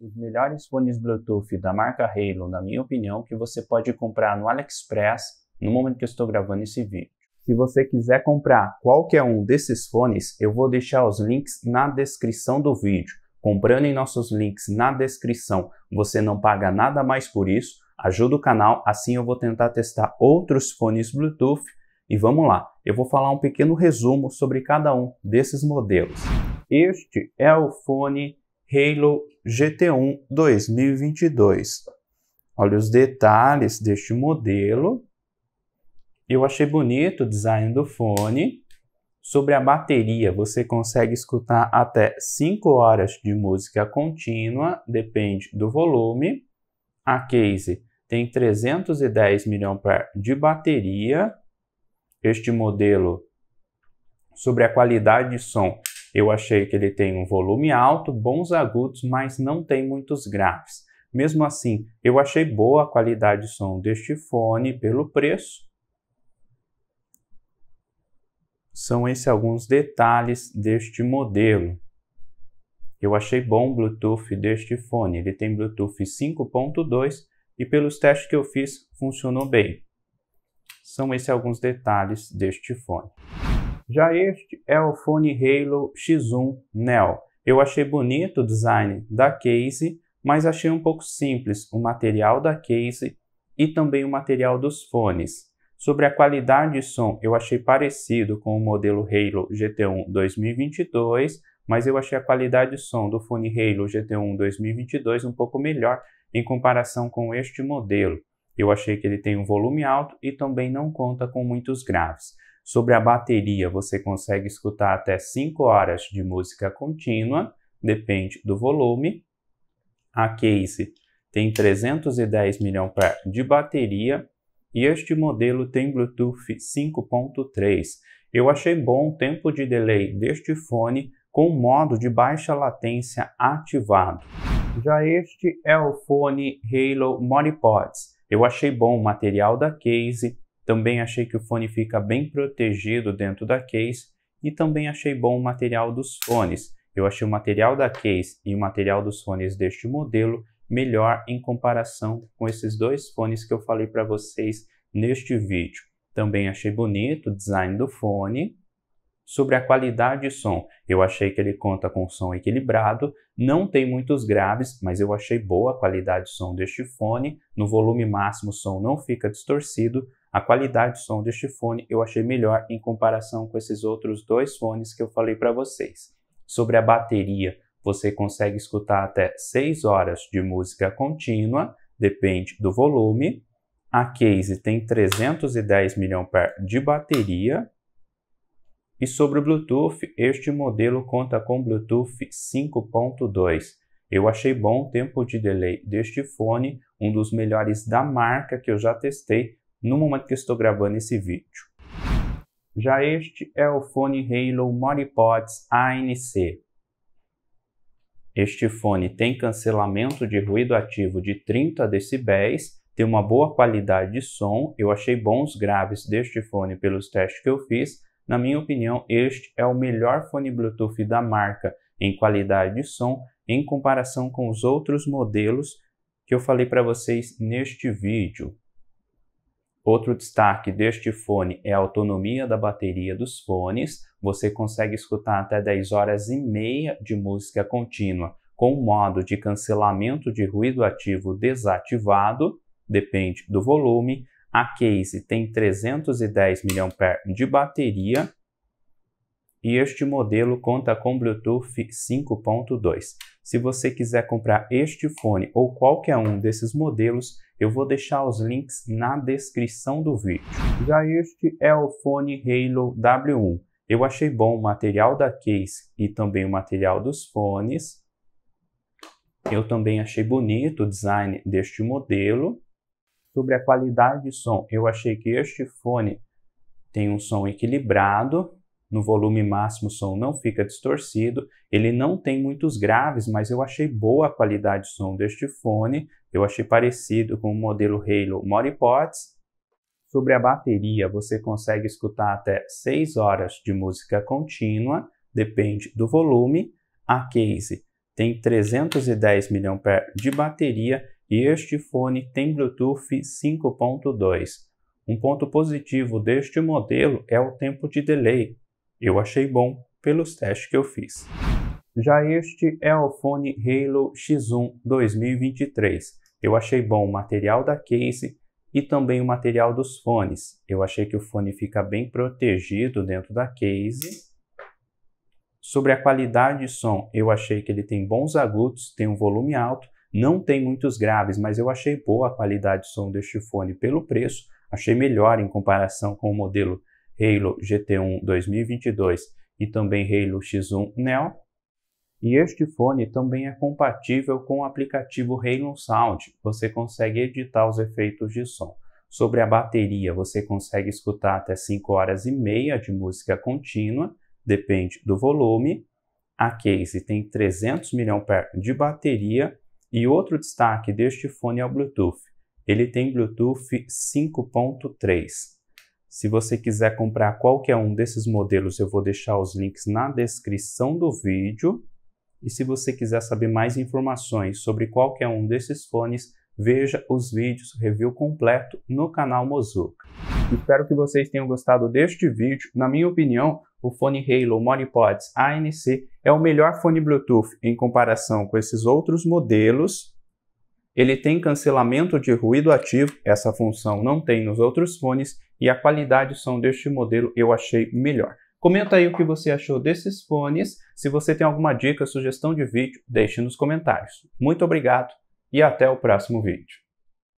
os melhores fones Bluetooth da marca Halo, na minha opinião, que você pode comprar no AliExpress no momento que eu estou gravando esse vídeo. Se você quiser comprar qualquer um desses fones, eu vou deixar os links na descrição do vídeo. Comprando em nossos links na descrição, você não paga nada mais por isso. Ajuda o canal, assim eu vou tentar testar outros fones Bluetooth. E vamos lá, eu vou falar um pequeno resumo sobre cada um desses modelos. Este é o fone Halo GT1 2022. Olha os detalhes deste modelo. Eu achei bonito o design do fone. Sobre a bateria, você consegue escutar até 5 horas de música contínua, depende do volume. A case tem 310 mAh de bateria. Este modelo, sobre a qualidade de som, eu achei que ele tem um volume alto, bons agudos, mas não tem muitos graves. Mesmo assim, eu achei boa a qualidade de som deste fone pelo preço. São esses alguns detalhes deste modelo. Eu achei bom o Bluetooth deste fone. Ele tem Bluetooth 5.2 e pelos testes que eu fiz, funcionou bem. São esses alguns detalhes deste fone. Já este é o fone Halo X1 Neo. Eu achei bonito o design da case, mas achei um pouco simples o material da case e também o material dos fones. Sobre a qualidade de som, eu achei parecido com o modelo Halo GT1 2022, mas eu achei a qualidade de som do fone Halo GT1 2022 um pouco melhor em comparação com este modelo. Eu achei que ele tem um volume alto e também não conta com muitos graves. Sobre a bateria, você consegue escutar até 5 horas de música contínua, depende do volume. A case tem 310 mAh de bateria e este modelo tem Bluetooth 5.3. Eu achei bom o tempo de delay deste fone com o modo de baixa latência ativado. Já este é o fone Halo Monipods. Eu achei bom o material da case, também achei que o fone fica bem protegido dentro da case e também achei bom o material dos fones. Eu achei o material da case e o material dos fones deste modelo melhor em comparação com esses dois fones que eu falei para vocês neste vídeo. Também achei bonito o design do fone sobre a qualidade de som. Eu achei que ele conta com som equilibrado, não tem muitos graves, mas eu achei boa a qualidade de som deste fone. No volume máximo o som não fica distorcido. A qualidade de som deste fone eu achei melhor em comparação com esses outros dois fones que eu falei para vocês. Sobre a bateria, você consegue escutar até 6 horas de música contínua, depende do volume. A case tem 310 mAh de bateria e sobre o Bluetooth, este modelo conta com Bluetooth 5.2. Eu achei bom o tempo de delay deste fone, um dos melhores da marca que eu já testei no momento que estou gravando esse vídeo. Já este é o fone Halo Monipods ANC. Este fone tem cancelamento de ruído ativo de 30 decibéis, tem uma boa qualidade de som, eu achei bons graves deste fone pelos testes que eu fiz, na minha opinião, este é o melhor fone Bluetooth da marca em qualidade de som em comparação com os outros modelos que eu falei para vocês neste vídeo. Outro destaque deste fone é a autonomia da bateria dos fones. Você consegue escutar até 10 horas e meia de música contínua com o modo de cancelamento de ruído ativo desativado, depende do volume. A case tem 310 mAh de bateria e este modelo conta com Bluetooth 5.2. Se você quiser comprar este fone ou qualquer um desses modelos, eu vou deixar os links na descrição do vídeo. Já este é o fone Halo W1. Eu achei bom o material da case e também o material dos fones. Eu também achei bonito o design deste modelo sobre a qualidade de som. Eu achei que este fone tem um som equilibrado, no volume máximo o som não fica distorcido, ele não tem muitos graves, mas eu achei boa a qualidade de som deste fone, eu achei parecido com o modelo Halo Moripods. Sobre a bateria, você consegue escutar até 6 horas de música contínua, depende do volume. A case tem 310 mAh de bateria e este fone tem Bluetooth 5.2. Um ponto positivo deste modelo é o tempo de delay. Eu achei bom pelos testes que eu fiz. Já este é o fone Halo X1 2023. Eu achei bom o material da case e também o material dos fones. Eu achei que o fone fica bem protegido dentro da case. Sobre a qualidade de som, eu achei que ele tem bons agudos, tem um volume alto não tem muitos graves, mas eu achei boa a qualidade de som deste fone pelo preço, achei melhor em comparação com o modelo Halo GT1 2022 e também Halo X1 Neo. E este fone também é compatível com o aplicativo Halo Sound, você consegue editar os efeitos de som. Sobre a bateria, você consegue escutar até 5 horas e meia de música contínua, depende do volume. A case tem 300 mAh de bateria e outro destaque deste fone é o Bluetooth. Ele tem Bluetooth 5.3. Se você quiser comprar qualquer um desses modelos, eu vou deixar os links na descrição do vídeo. E se você quiser saber mais informações sobre qualquer um desses fones, veja os vídeos review completo no canal Mozuka. Espero que vocês tenham gostado deste vídeo. Na minha opinião, o fone Halo MoniPods ANC é o melhor fone Bluetooth em comparação com esses outros modelos. Ele tem cancelamento de ruído ativo, essa função não tem nos outros fones, e a qualidade de som deste modelo eu achei melhor. Comenta aí o que você achou desses fones. Se você tem alguma dica, sugestão de vídeo, deixe nos comentários. Muito obrigado e até o próximo vídeo.